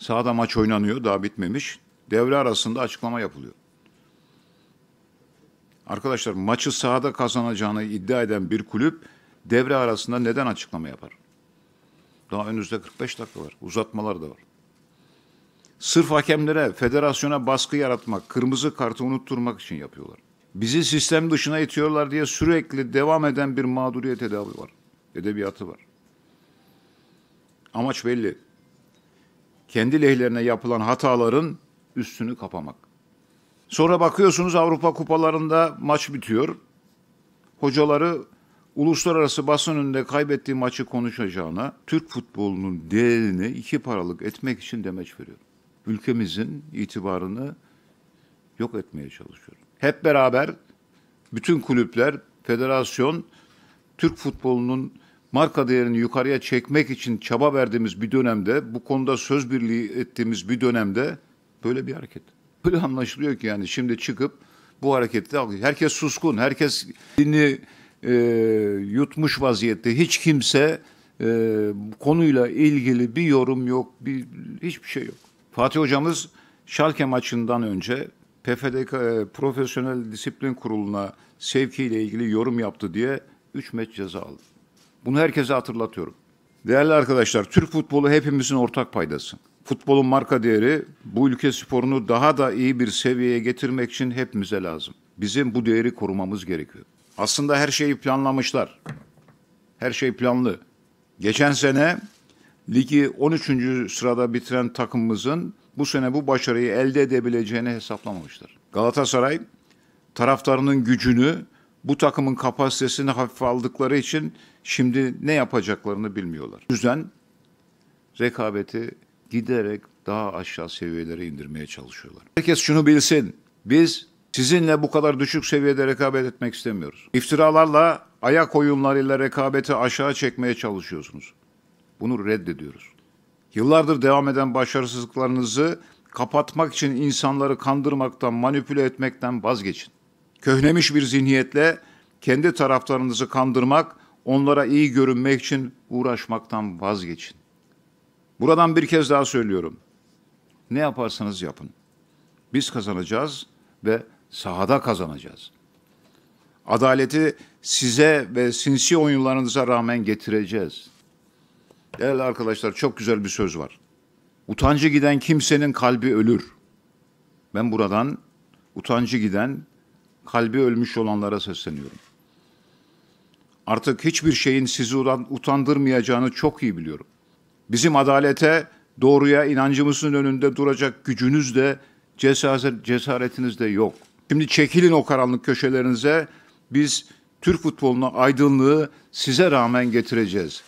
Sahada maç oynanıyor, daha bitmemiş. Devre arasında açıklama yapılıyor. Arkadaşlar maçı sahada kazanacağını iddia eden bir kulüp devre arasında neden açıklama yapar? Daha önümüzde 45 dakika var. Uzatmalar da var. Sırf hakemlere, federasyona baskı yaratmak, kırmızı kartı unutturmak için yapıyorlar. Bizi sistem dışına itiyorlar diye sürekli devam eden bir mağduriyet edebi var. Edebiyatı var. Amaç belli kendi lehlerine yapılan hataların üstünü kapamak. Sonra bakıyorsunuz Avrupa kupalarında maç bitiyor. Hocaları uluslararası basın önünde kaybettiği maçı konuşacağına Türk futbolunun değerini iki paralık etmek için demeç veriyor. Ülkemizin itibarını yok etmeye çalışıyor. Hep beraber bütün kulüpler, federasyon Türk futbolunun marka değerini yukarıya çekmek için çaba verdiğimiz bir dönemde, bu konuda söz birliği ettiğimiz bir dönemde böyle bir hareket. Böyle anlaşılıyor ki yani şimdi çıkıp bu harekette herkes suskun, herkes dini e, yutmuş vaziyette. Hiç kimse e, konuyla ilgili bir yorum yok, bir hiçbir şey yok. Fatih hocamız Şalke maçından önce PFDK e, Profesyonel Disiplin Kurulu'na sevkiyle ilgili yorum yaptı diye 3 met ceza aldı. Bunu herkese hatırlatıyorum. Değerli arkadaşlar, Türk futbolu hepimizin ortak paydası. Futbolun marka değeri bu ülke sporunu daha da iyi bir seviyeye getirmek için hepimize lazım. Bizim bu değeri korumamız gerekiyor. Aslında her şeyi planlamışlar. Her şey planlı. Geçen sene ligi 13. sırada bitiren takımımızın bu sene bu başarıyı elde edebileceğini hesaplamamışlar. Galatasaray taraftarının gücünü bu takımın kapasitesini hafife aldıkları için şimdi ne yapacaklarını bilmiyorlar. O yüzden rekabeti giderek daha aşağı seviyelere indirmeye çalışıyorlar. Herkes şunu bilsin. Biz sizinle bu kadar düşük seviyede rekabet etmek istemiyoruz. İftiralarla, ayak oyunlarıyla rekabeti aşağı çekmeye çalışıyorsunuz. Bunu reddediyoruz. Yıllardır devam eden başarısızlıklarınızı kapatmak için insanları kandırmaktan, manipüle etmekten vazgeçin köhnemiş bir zihniyetle kendi taraftarınızı kandırmak, onlara iyi görünmek için uğraşmaktan vazgeçin. Buradan bir kez daha söylüyorum. Ne yaparsanız yapın. Biz kazanacağız ve sahada kazanacağız. Adaleti size ve sinsi oyunlarınıza rağmen getireceğiz. Değerli arkadaşlar çok güzel bir söz var. Utancı giden kimsenin kalbi ölür. Ben buradan utancı giden kalbi ölmüş olanlara sesleniyorum. Artık hiçbir şeyin sizi utandırmayacağını çok iyi biliyorum. Bizim adalete, doğruya inancımızın önünde duracak gücünüz de cesaretiniz de yok. Şimdi çekilin o karanlık köşelerinize. Biz Türk futboluna aydınlığı size rağmen getireceğiz.